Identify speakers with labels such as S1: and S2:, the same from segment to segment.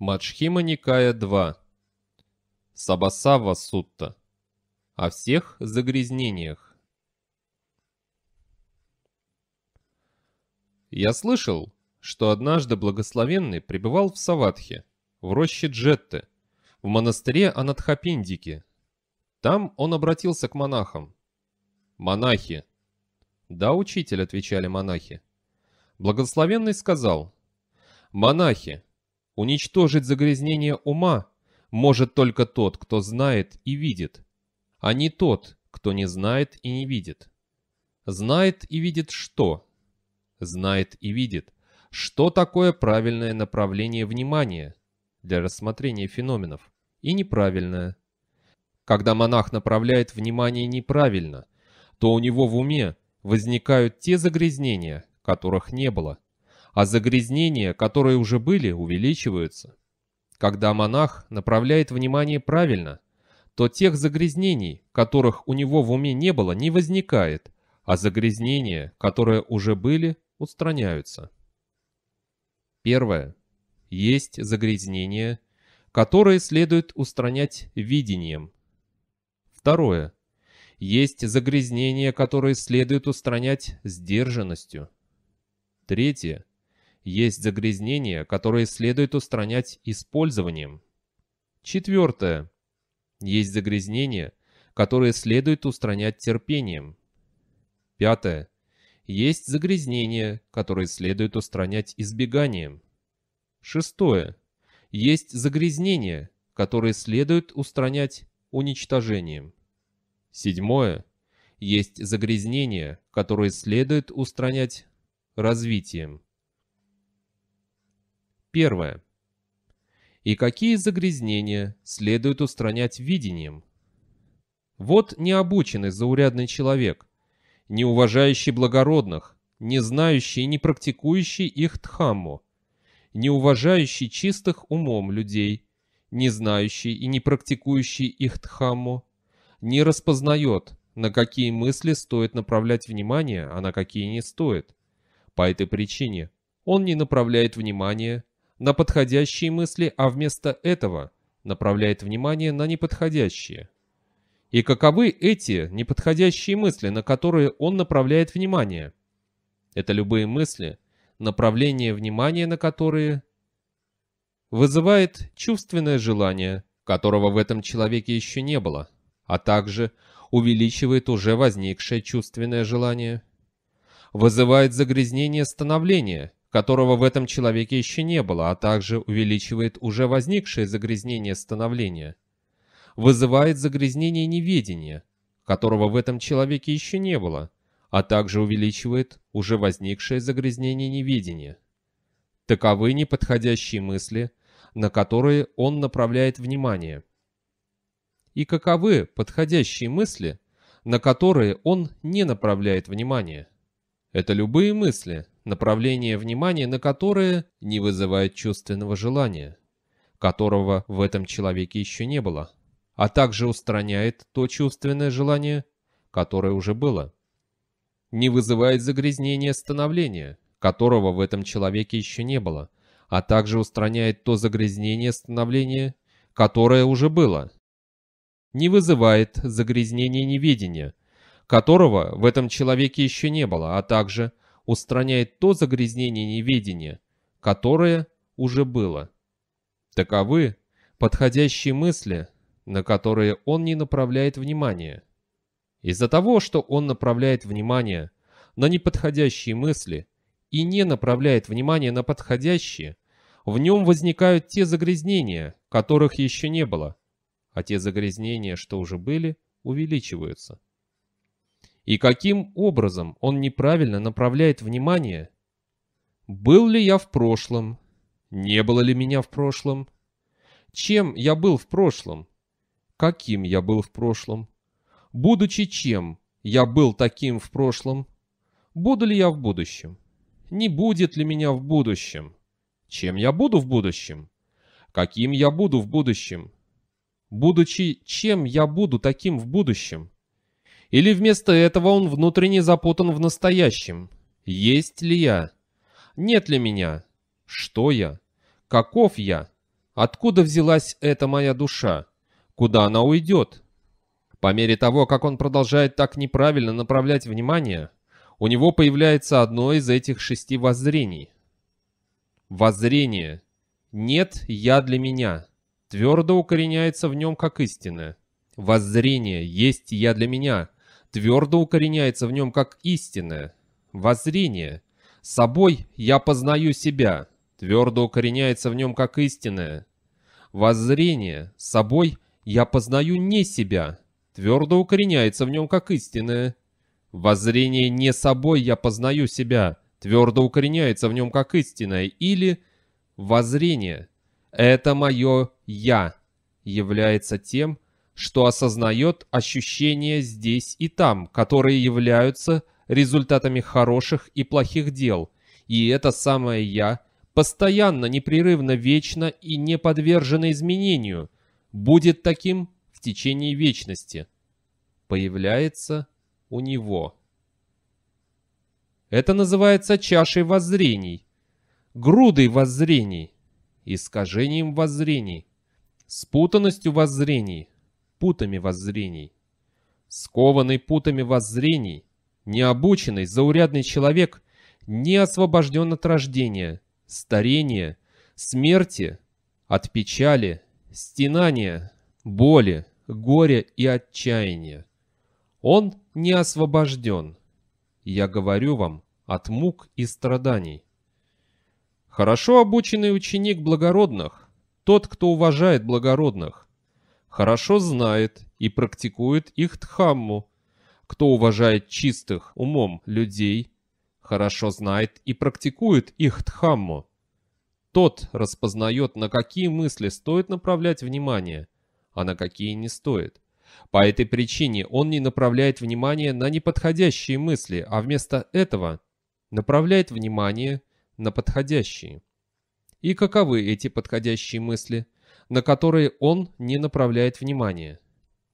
S1: Мачхима Никая 2. Сабасава Сутта. О всех загрязнениях. Я слышал, что однажды благословенный пребывал в Саватхе, в роще Джетте, в монастыре Анатхапиндике. Там он обратился к монахам. «Монахи!» «Да, учитель», — отвечали монахи. Благословенный сказал, «Монахи, Уничтожить загрязнение ума может только тот, кто знает и видит, а не тот, кто не знает и не видит. Знает и видит что? Знает и видит, что такое правильное направление внимания для рассмотрения феноменов и неправильное. Когда монах направляет внимание неправильно, то у него в уме возникают те загрязнения, которых не было – а загрязнения, которые уже были, увеличиваются. Когда монах направляет внимание правильно, то тех загрязнений, которых у него в уме не было, не возникает, а загрязнения, которые уже были, устраняются. Первое. Есть загрязнения, которые следует устранять видением. Второе. Есть загрязнения, которые следует устранять сдержанностью. Третье есть загрязнения, которые следует устранять использованием. Четвертое. Есть загрязнения, которые следует устранять терпением. Пятое. Есть загрязнения, которые следует устранять избеганием. Шестое. Есть загрязнения, которые следует устранять уничтожением. Седьмое. Есть загрязнения, которые следует устранять развитием. Первое. И какие загрязнения следует устранять видением? Вот необученный заурядный человек, не уважающий благородных, не знающий и не практикующий их дхамму, не уважающий чистых умом людей, не знающий и не практикующий их дхамму, не распознает, на какие мысли стоит направлять внимание, а на какие не стоит. По этой причине он не направляет внимание на подходящие мысли, а вместо этого направляет внимание на неподходящие. И каковы эти неподходящие мысли, на которые он направляет внимание? Это любые мысли, направление внимания на которые вызывает чувственное желание, которого в этом человеке еще не было, а также увеличивает уже возникшее чувственное желание. Вызывает загрязнение становления – которого в этом человеке еще не было, а также увеличивает уже возникшее загрязнение становления. Вызывает загрязнение неведения, которого в этом человеке еще не было, а также увеличивает уже возникшее загрязнение неведения. Таковы неподходящие мысли, на которые он направляет внимание. И каковы подходящие мысли, на которые он не направляет внимание? Это любые мысли – направление внимания на которое не вызывает чувственного желания, которого в этом человеке еще не было, а также устраняет то чувственное желание, которое уже было. Не вызывает загрязнение становления, которого в этом человеке еще не было, а также устраняет то загрязнение становления, которое уже было. Не вызывает загрязнение неведения, которого в этом человеке еще не было, а также – устраняет то загрязнение неведения, которое уже было. Таковы подходящие мысли, на которые он не направляет внимания. Из-за того, что он направляет внимание на неподходящие мысли и не направляет внимание на подходящие, в нем возникают те загрязнения, которых еще не было, а те загрязнения, что уже были, увеличиваются. И каким образом он неправильно направляет внимание? Был ли я в прошлом? Не было ли меня в прошлом? Чем я был в прошлом? Каким я был в прошлом? Будучи чем, я был таким в прошлом? Буду ли я в будущем? Не будет ли меня в будущем? Чем я буду в будущем? Каким я буду в будущем? Будучи чем я буду таким в будущем? Или вместо этого он внутренне запутан в настоящем? Есть ли я? Нет ли меня? Что я? Каков я? Откуда взялась эта моя душа? Куда она уйдет? По мере того, как он продолжает так неправильно направлять внимание, у него появляется одно из этих шести воззрений. Воззрение «нет я для меня» твердо укореняется в нем как истина. Воззрение «есть я для меня» твердо укореняется в нем как истинное, воззрение. Собой я познаю себя, твердо укореняется в нем как истинное. Воззрение, собой я познаю не себя, твердо укореняется в нем как истинное. Воззрение не собой я познаю себя, твердо укореняется в нем как истинное. Или воззрение, это мое «я» является тем, что осознает ощущения здесь и там, которые являются результатами хороших и плохих дел, и это самое «я» постоянно, непрерывно, вечно и не подвержено изменению, будет таким в течение вечности. Появляется у него. Это называется чашей воззрений, грудой воззрений, искажением воззрений, спутанностью воззрений, путами воззрений. Скованный путами воззрений, необученный, заурядный человек не освобожден от рождения, старения, смерти, от печали, стенания, боли, горя и отчаяния. Он не освобожден. Я говорю вам, от мук и страданий. Хорошо обученный ученик благородных, тот, кто уважает благородных, хорошо знает и практикует их дхамму. Кто уважает чистых умом людей, хорошо знает и практикует их дхамму. Тот распознает, на какие мысли стоит направлять внимание, а на какие не стоит. По этой причине он не направляет внимание на неподходящие мысли, а вместо этого направляет внимание на подходящие. И каковы эти подходящие мысли – на которые он не направляет внимания.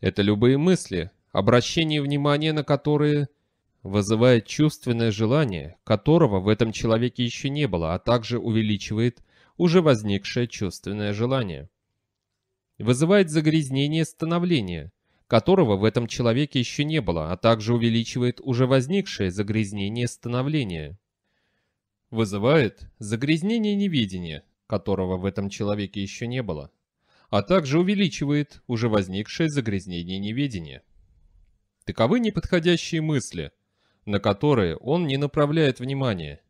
S1: Это любые мысли, обращение внимания на которые вызывает чувственное желание, которого в этом человеке еще не было, а также увеличивает уже возникшее чувственное желание. Вызывает загрязнение становления, которого в этом человеке еще не было, а также увеличивает уже возникшее загрязнение становления. Вызывает загрязнение невидения, которого в этом человеке еще не было, а также увеличивает уже возникшее загрязнение неведения. Таковы неподходящие мысли, на которые он не направляет внимания.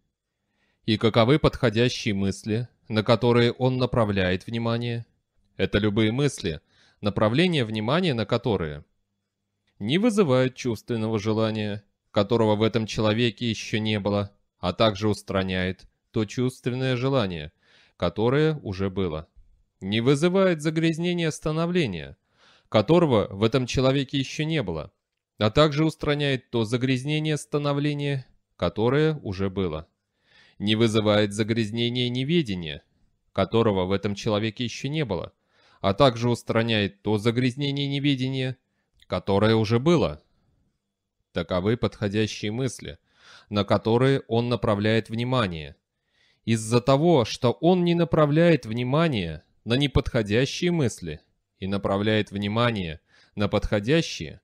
S1: И каковы подходящие мысли, на которые он направляет внимание? Это любые мысли, направление внимания на которые не вызывают чувственного желания, которого в этом человеке еще не было, а также устраняет то чувственное желание, которое уже было не вызывает загрязнения становления, которого в этом человеке еще не было, а также устраняет то загрязнение становления, которое уже было. Не вызывает загрязнения неведения, которого в этом человеке еще не было, а также устраняет то загрязнение неведения, которое уже было. Таковы подходящие мысли, на которые он направляет внимание. Из-за того, что он не направляет внимание – на неподходящие мысли и направляет внимание на подходящие,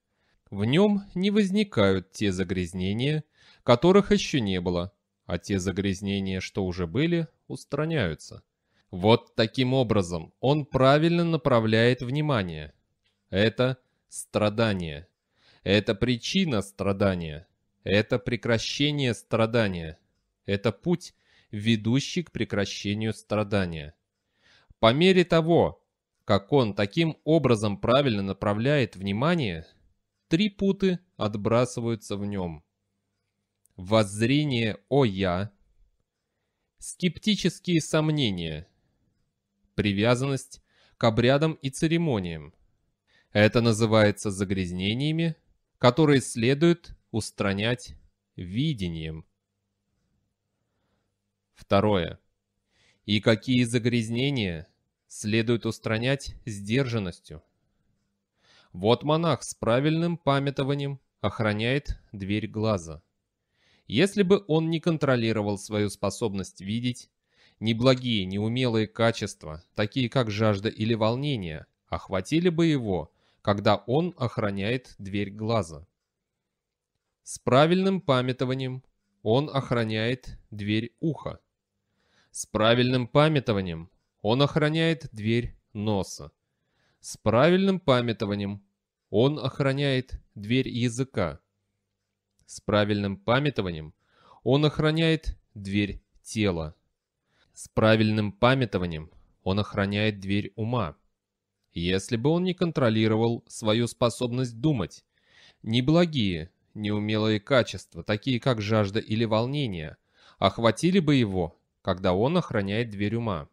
S1: в нем не возникают те загрязнения, которых еще не было, а те загрязнения, что уже были, устраняются. Вот таким образом он правильно направляет внимание. Это страдание. Это причина страдания. Это прекращение страдания. Это путь, ведущий к прекращению страдания. По мере того, как он таким образом правильно направляет внимание, три путы отбрасываются в нем. Воззрение о «я», скептические сомнения, привязанность к обрядам и церемониям. Это называется загрязнениями, которые следует устранять видением. Второе. И какие загрязнения следует устранять сдержанностью. Вот монах с правильным памятованием охраняет дверь глаза. Если бы он не контролировал свою способность видеть, ни благие, ни умелые качества, такие как жажда или волнение, охватили бы его, когда он охраняет дверь глаза. С правильным памятованием он охраняет дверь уха. С правильным памятованием он охраняет дверь носа. С правильным памятованием. Он охраняет дверь языка. С правильным памятованием. Он охраняет дверь тела. С правильным памятованием он охраняет дверь ума. Если бы он не контролировал свою способность думать, неблагие, неумелые качества, такие как жажда или волнение, охватили бы его, когда он охраняет дверь ума.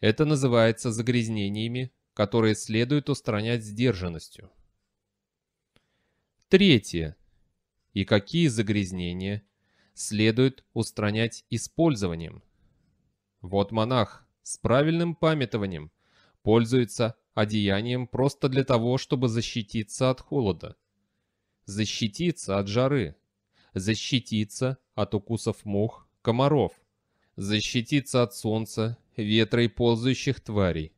S1: Это называется загрязнениями, которые следует устранять сдержанностью. Третье. И какие загрязнения следует устранять использованием? Вот монах с правильным памятованием пользуется одеянием просто для того, чтобы защититься от холода, защититься от жары, защититься от укусов мух, комаров, защититься от солнца ветра и ползающих тварей.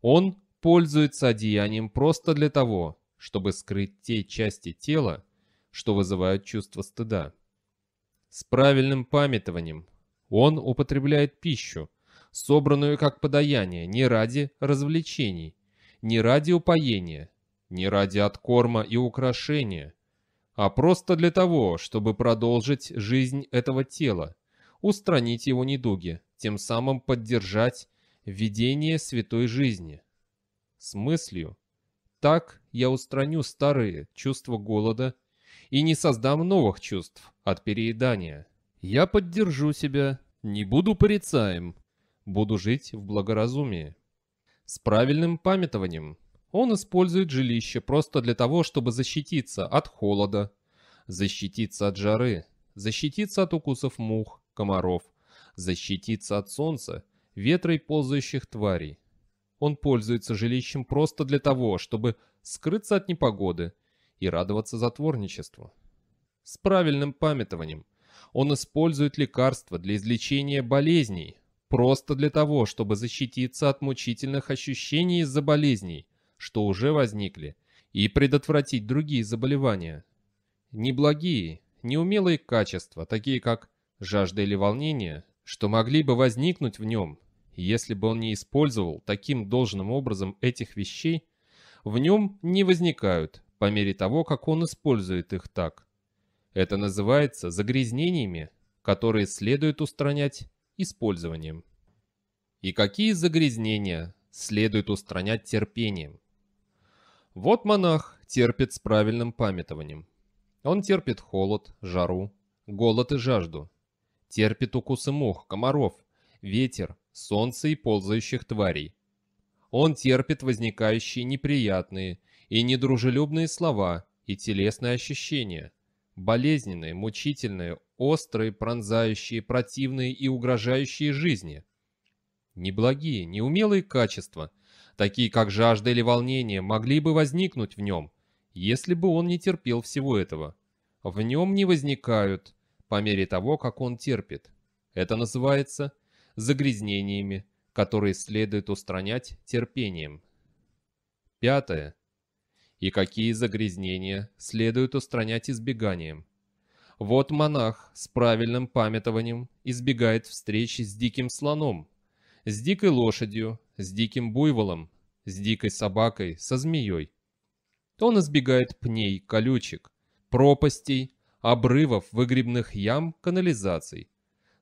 S1: Он пользуется одеянием просто для того, чтобы скрыть те части тела, что вызывают чувство стыда. С правильным памятованием он употребляет пищу, собранную как подаяние, не ради развлечений, не ради упоения, не ради откорма и украшения, а просто для того, чтобы продолжить жизнь этого тела, устранить его недуги, тем самым поддержать ведение святой жизни. С мыслью «Так я устраню старые чувства голода и не создам новых чувств от переедания. Я поддержу себя, не буду порицаем, буду жить в благоразумии». С правильным памятованием он использует жилище просто для того, чтобы защититься от холода, защититься от жары, защититься от укусов мух, комаров, защититься от солнца, ветра и ползающих тварей. Он пользуется жилищем просто для того, чтобы скрыться от непогоды и радоваться затворничеству. С правильным памятованием он использует лекарства для излечения болезней, просто для того, чтобы защититься от мучительных ощущений из-за болезней, что уже возникли, и предотвратить другие заболевания. Неблагие, неумелые качества, такие как жажда или волнение, что могли бы возникнуть в нем, если бы он не использовал таким должным образом этих вещей, в нем не возникают по мере того, как он использует их так. Это называется загрязнениями, которые следует устранять использованием. И какие загрязнения следует устранять терпением? Вот монах терпит с правильным памятованием. Он терпит холод, жару, голод и жажду, терпит укусы мух, комаров, ветер, солнце и ползающих тварей. Он терпит возникающие неприятные и недружелюбные слова и телесные ощущения, болезненные, мучительные, острые, пронзающие, противные и угрожающие жизни. Неблагие, неумелые качества, такие как жажда или волнение, могли бы возникнуть в нем, если бы он не терпел всего этого. В нем не возникают по мере того, как он терпит. Это называется загрязнениями, которые следует устранять терпением. Пятое. И какие загрязнения следует устранять избеганием. Вот монах с правильным памятованием избегает встречи с диким слоном, с дикой лошадью, с диким буйволом, с дикой собакой, со змеей. Он избегает пней, колючек, пропастей, обрывов, выгребных ям, канализаций.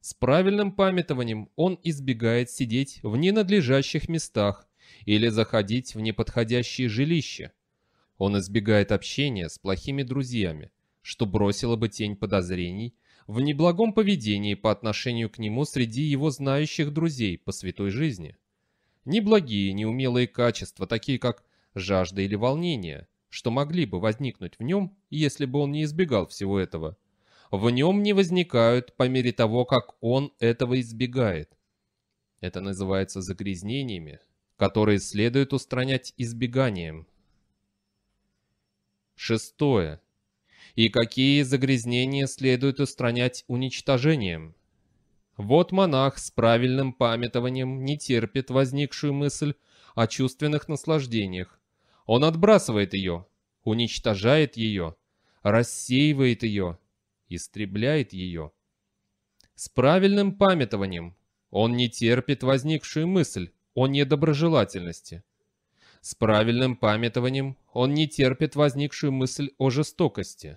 S1: С правильным памятованием он избегает сидеть в ненадлежащих местах или заходить в неподходящие жилища. Он избегает общения с плохими друзьями, что бросило бы тень подозрений в неблагом поведении по отношению к нему среди его знающих друзей по святой жизни. Неблагие, неумелые качества, такие как жажда или волнение – что могли бы возникнуть в нем, если бы он не избегал всего этого, в нем не возникают по мере того, как он этого избегает. Это называется загрязнениями, которые следует устранять избеганием. Шестое. И какие загрязнения следует устранять уничтожением? Вот монах с правильным памятованием не терпит возникшую мысль о чувственных наслаждениях, он отбрасывает ее, уничтожает ее, рассеивает ее, истребляет ее. С правильным памятованием он не терпит возникшую мысль о недоброжелательности. С правильным памятованием он не терпит возникшую мысль о жестокости.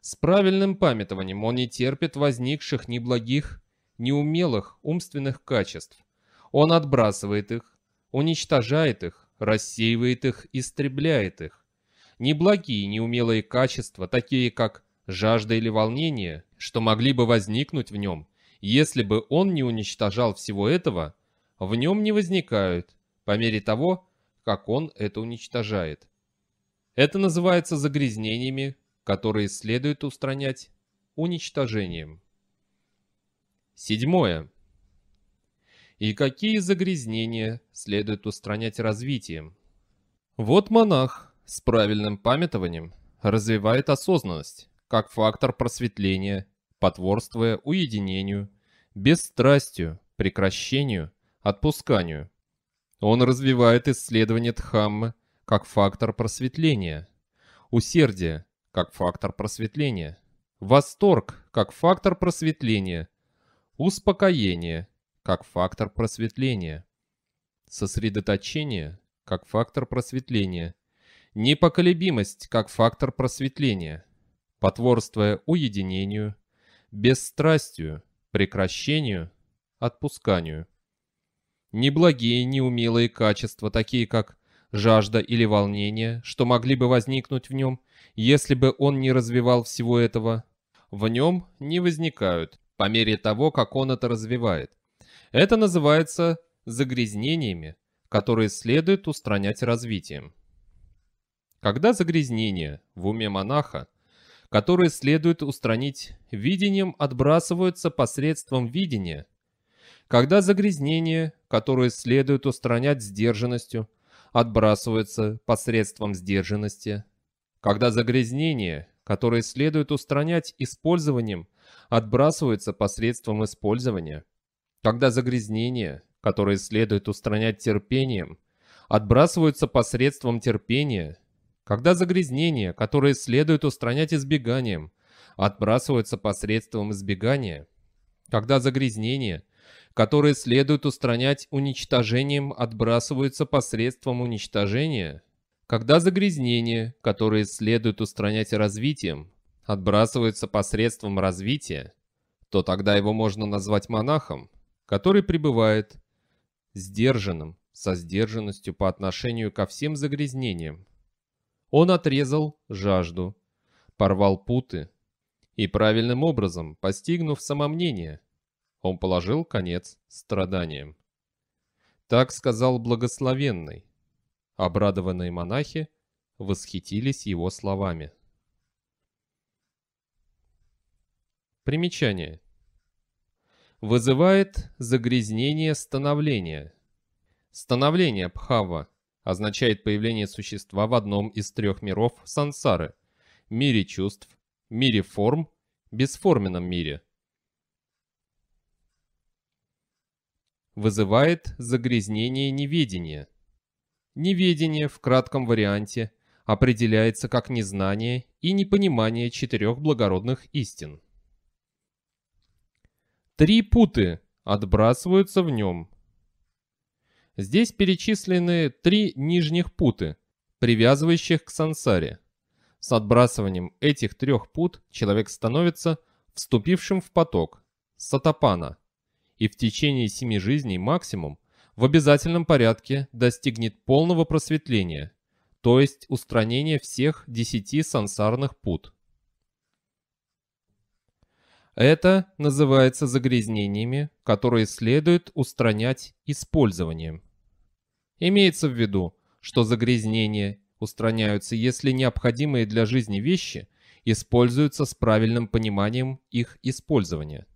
S1: С правильным памятованием он не терпит возникших неблагих, неумелых умственных качеств. Он отбрасывает их, уничтожает их, рассеивает их, истребляет их. Неблагие неумелые качества, такие как жажда или волнение, что могли бы возникнуть в нем, если бы он не уничтожал всего этого, в нем не возникают, по мере того, как он это уничтожает. Это называется загрязнениями, которые следует устранять уничтожением. Седьмое и какие загрязнения следует устранять развитием. Вот монах с правильным памятованием развивает осознанность как фактор просветления, потворствуя уединению, бесстрастию, прекращению, отпусканию. Он развивает исследование Дхаммы как фактор просветления, усердие как фактор просветления, восторг как фактор просветления, успокоение как фактор просветления. Сосредоточение как фактор просветления. Непоколебимость как фактор просветления. Потворствуя уединению, бесстрастию, прекращению, отпусканию. Неблагие, неумелые качества, такие как жажда или волнение, что могли бы возникнуть в нем, если бы он не развивал всего этого, в нем не возникают по мере того, как он это развивает. Это называется загрязнениями, которые следует устранять развитием. Когда загрязнения в уме монаха, которые следует устранить видением, отбрасываются посредством видения, когда загрязнения, которые следует устранять сдержанностью, отбрасываются посредством сдержанности, когда загрязнения, которые следует устранять использованием, отбрасываются посредством использования – когда загрязнения, которые следует устранять терпением, отбрасываются посредством терпения, когда загрязнения, которые следует устранять избеганием, отбрасываются посредством избегания, когда загрязнения, которые следует устранять уничтожением, отбрасываются посредством уничтожения, когда загрязнения, которые следует устранять развитием, отбрасываются посредством развития, то тогда его можно назвать монахом – который пребывает сдержанным, со сдержанностью по отношению ко всем загрязнениям. Он отрезал жажду, порвал путы и правильным образом, постигнув самомнение, он положил конец страданиям. Так сказал благословенный. Обрадованные монахи восхитились его словами. Примечание вызывает загрязнение становления. Становление Пхава означает появление существа в одном из трех миров сансары – мире чувств, мире форм, бесформенном мире. Вызывает загрязнение неведения. Неведение в кратком варианте определяется как незнание и непонимание четырех благородных истин – Три путы отбрасываются в нем. Здесь перечислены три нижних путы, привязывающих к сансаре. С отбрасыванием этих трех пут человек становится вступившим в поток, сатапана, и в течение семи жизней максимум в обязательном порядке достигнет полного просветления, то есть устранения всех десяти сансарных пут. Это называется загрязнениями, которые следует устранять использованием. Имеется в виду, что загрязнения устраняются, если необходимые для жизни вещи используются с правильным пониманием их использования.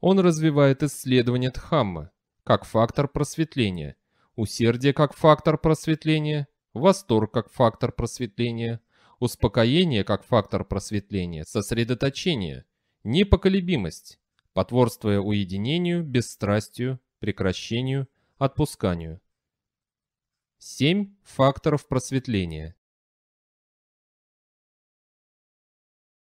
S1: Он развивает исследование тхаммы как фактор просветления, усердие как фактор просветления, восторг как фактор просветления, Успокоение как фактор просветления, сосредоточение, непоколебимость, потворствуя уединению, бесстрастию, прекращению, отпусканию. Семь факторов просветления.